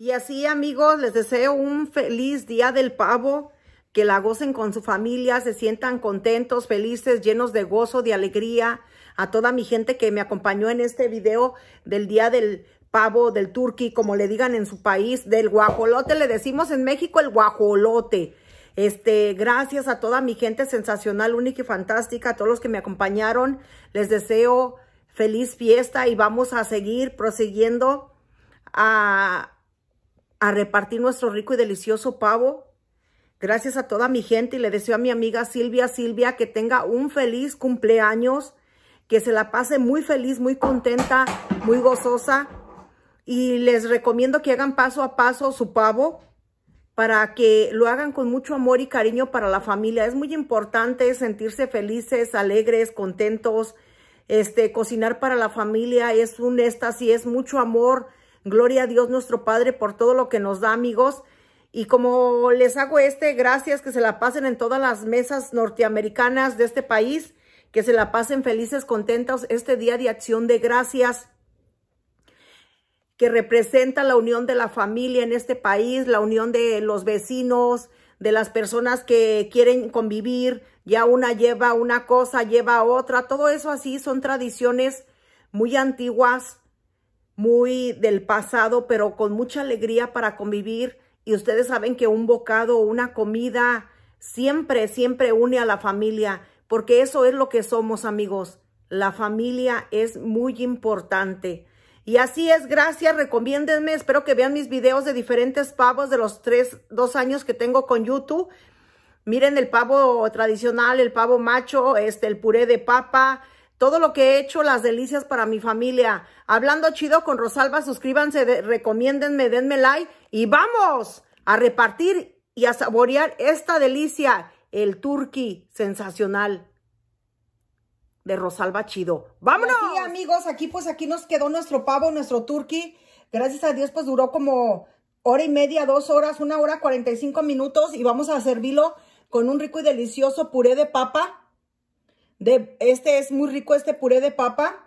Y así, amigos, les deseo un feliz Día del Pavo, que la gocen con su familia, se sientan contentos, felices, llenos de gozo, de alegría. A toda mi gente que me acompañó en este video del Día del Pavo, del Turqui, como le digan en su país, del guajolote, le decimos en México el guajolote. Este, gracias a toda mi gente sensacional, única y fantástica, a todos los que me acompañaron. Les deseo feliz fiesta y vamos a seguir prosiguiendo a a repartir nuestro rico y delicioso pavo. Gracias a toda mi gente y le deseo a mi amiga Silvia, Silvia, que tenga un feliz cumpleaños, que se la pase muy feliz, muy contenta, muy gozosa. Y les recomiendo que hagan paso a paso su pavo para que lo hagan con mucho amor y cariño para la familia. Es muy importante sentirse felices, alegres, contentos. Este, cocinar para la familia es un éxtasis, es mucho amor, Gloria a Dios nuestro Padre por todo lo que nos da, amigos. Y como les hago este, gracias que se la pasen en todas las mesas norteamericanas de este país, que se la pasen felices, contentos este día de acción de gracias que representa la unión de la familia en este país, la unión de los vecinos, de las personas que quieren convivir, ya una lleva una cosa, lleva otra, todo eso así son tradiciones muy antiguas muy del pasado, pero con mucha alegría para convivir. Y ustedes saben que un bocado una comida siempre, siempre une a la familia, porque eso es lo que somos, amigos. La familia es muy importante. Y así es, gracias, recomiéndenme, espero que vean mis videos de diferentes pavos de los tres, dos años que tengo con YouTube. Miren el pavo tradicional, el pavo macho, este, el puré de papa, todo lo que he hecho, las delicias para mi familia. Hablando chido con Rosalba, suscríbanse, de, recomiéndenme, denme like y vamos a repartir y a saborear esta delicia, el turkey sensacional de Rosalba Chido. ¡Vámonos! Aquí, amigos, aquí pues aquí nos quedó nuestro pavo, nuestro turkey. Gracias a Dios pues duró como hora y media, dos horas, una hora, cuarenta y cinco minutos y vamos a servirlo con un rico y delicioso puré de papa este es muy rico, este puré de papa.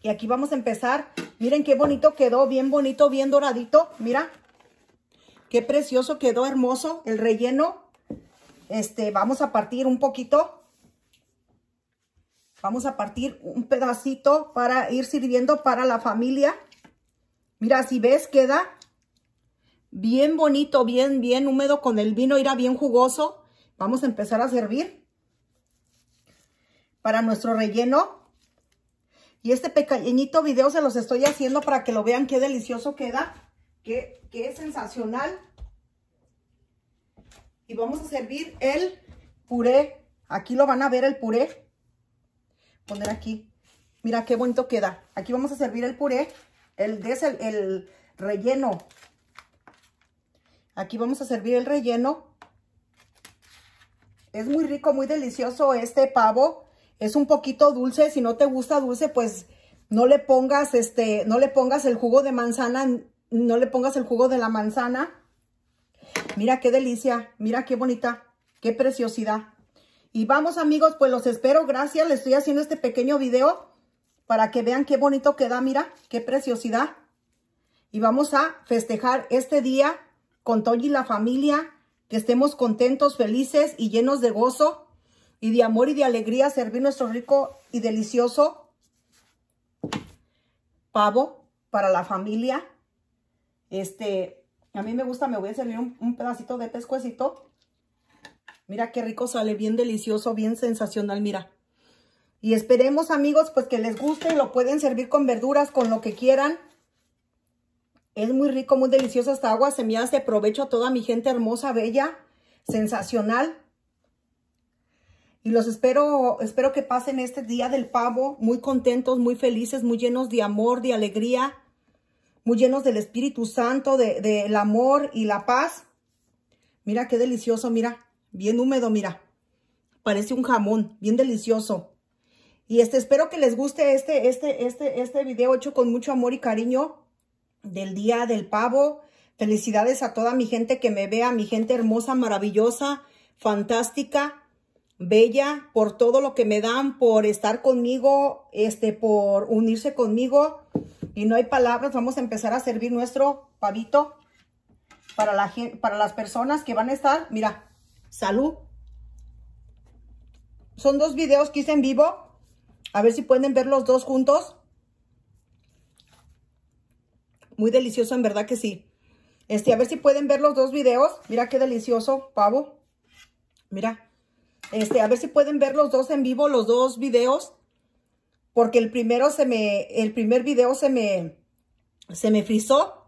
Y aquí vamos a empezar. Miren qué bonito quedó, bien bonito, bien doradito. Mira, qué precioso quedó, hermoso el relleno. Este, vamos a partir un poquito. Vamos a partir un pedacito para ir sirviendo para la familia. Mira, si ves, queda bien bonito, bien, bien húmedo con el vino. Irá bien jugoso. Vamos a empezar a servir para nuestro relleno. Y este pequeñito video se los estoy haciendo para que lo vean qué delicioso queda, qué, es sensacional. Y vamos a servir el puré. Aquí lo van a ver el puré. Poner aquí. Mira qué bonito queda. Aquí vamos a servir el puré. El, el relleno. Aquí vamos a servir el relleno. Es muy rico, muy delicioso este pavo es un poquito dulce. Si no te gusta dulce, pues no le pongas este, no le pongas el jugo de manzana, no le pongas el jugo de la manzana. Mira qué delicia, mira qué bonita, qué preciosidad. Y vamos amigos, pues los espero, gracias, les estoy haciendo este pequeño video para que vean qué bonito queda, mira, qué preciosidad. Y vamos a festejar este día con Toy y la familia, que estemos contentos, felices y llenos de gozo y de amor y de alegría servir nuestro rico y delicioso pavo para la familia. Este, a mí me gusta, me voy a servir un, pedacito de pescuecito. Mira qué rico sale, bien delicioso, bien sensacional, mira. Y esperemos, amigos, pues que les guste. Lo pueden servir con verduras, con lo que quieran. Es muy rico, muy delicioso esta agua. Se me hace provecho a toda mi gente hermosa, bella, sensacional. Y los espero, espero que pasen este Día del Pavo muy contentos, muy felices, muy llenos de amor, de alegría, muy llenos del Espíritu Santo, del de, amor y la paz. Mira qué delicioso, mira, bien húmedo, mira. Parece un jamón, bien delicioso. Y este, espero que les guste este, este, este, este video hecho con mucho amor y cariño del Día del Pavo. Felicidades a toda mi gente que me vea, mi gente hermosa, maravillosa, fantástica. Bella, por todo lo que me dan, por estar conmigo, este, por unirse conmigo. Y no hay palabras, vamos a empezar a servir nuestro pavito para, la, para las personas que van a estar. Mira, salud. Son dos videos que hice en vivo. A ver si pueden ver los dos juntos. Muy delicioso, en verdad que sí. Este, a ver si pueden ver los dos videos. Mira qué delicioso, pavo. Mira. Este, a ver si pueden ver los dos en vivo, los dos videos. Porque el primero se me, el primer video se me, se me frizó.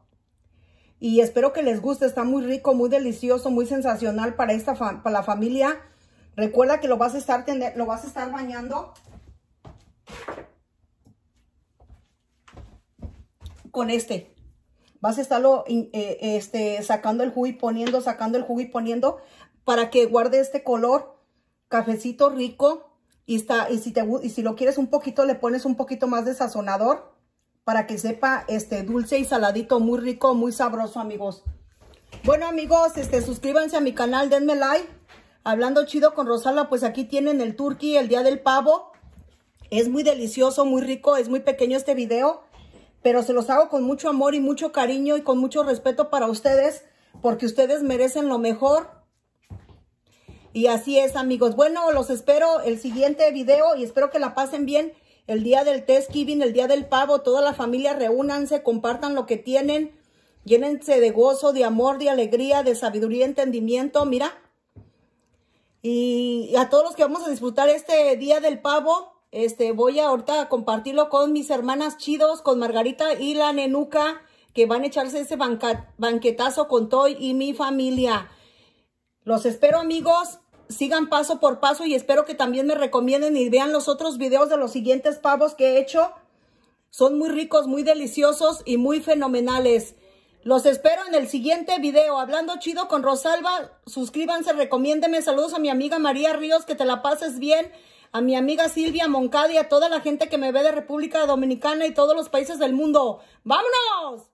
Y espero que les guste, está muy rico, muy delicioso, muy sensacional para esta, para la familia. Recuerda que lo vas a estar, tener, lo vas a estar bañando. Con este. Vas a estarlo eh, eh, este, sacando el jugo y poniendo, sacando el jugo y poniendo para que guarde este color cafecito rico y, está, y, si te, y si lo quieres un poquito, le pones un poquito más de sazonador para que sepa este dulce y saladito, muy rico, muy sabroso, amigos. Bueno, amigos, este suscríbanse a mi canal, denme like. Hablando chido con Rosala, pues aquí tienen el turkey, el día del pavo. Es muy delicioso, muy rico, es muy pequeño este video, pero se los hago con mucho amor y mucho cariño y con mucho respeto para ustedes, porque ustedes merecen lo mejor y así es, amigos. Bueno, los espero el siguiente video y espero que la pasen bien. El día del Thanksgiving, el día del pavo, toda la familia reúnanse, compartan lo que tienen. Llénense de gozo, de amor, de alegría, de sabiduría, entendimiento. Mira. Y a todos los que vamos a disfrutar este día del pavo, este, voy a ahorita a compartirlo con mis hermanas chidos, con Margarita y la Nenuca, que van a echarse ese banquetazo con Toy y mi familia. Los espero amigos, sigan paso por paso y espero que también me recomienden y vean los otros videos de los siguientes pavos que he hecho. Son muy ricos, muy deliciosos y muy fenomenales. Los espero en el siguiente video. Hablando chido con Rosalba, suscríbanse, recomiéndeme. Saludos a mi amiga María Ríos, que te la pases bien. A mi amiga Silvia Moncada y a toda la gente que me ve de República Dominicana y todos los países del mundo. ¡Vámonos!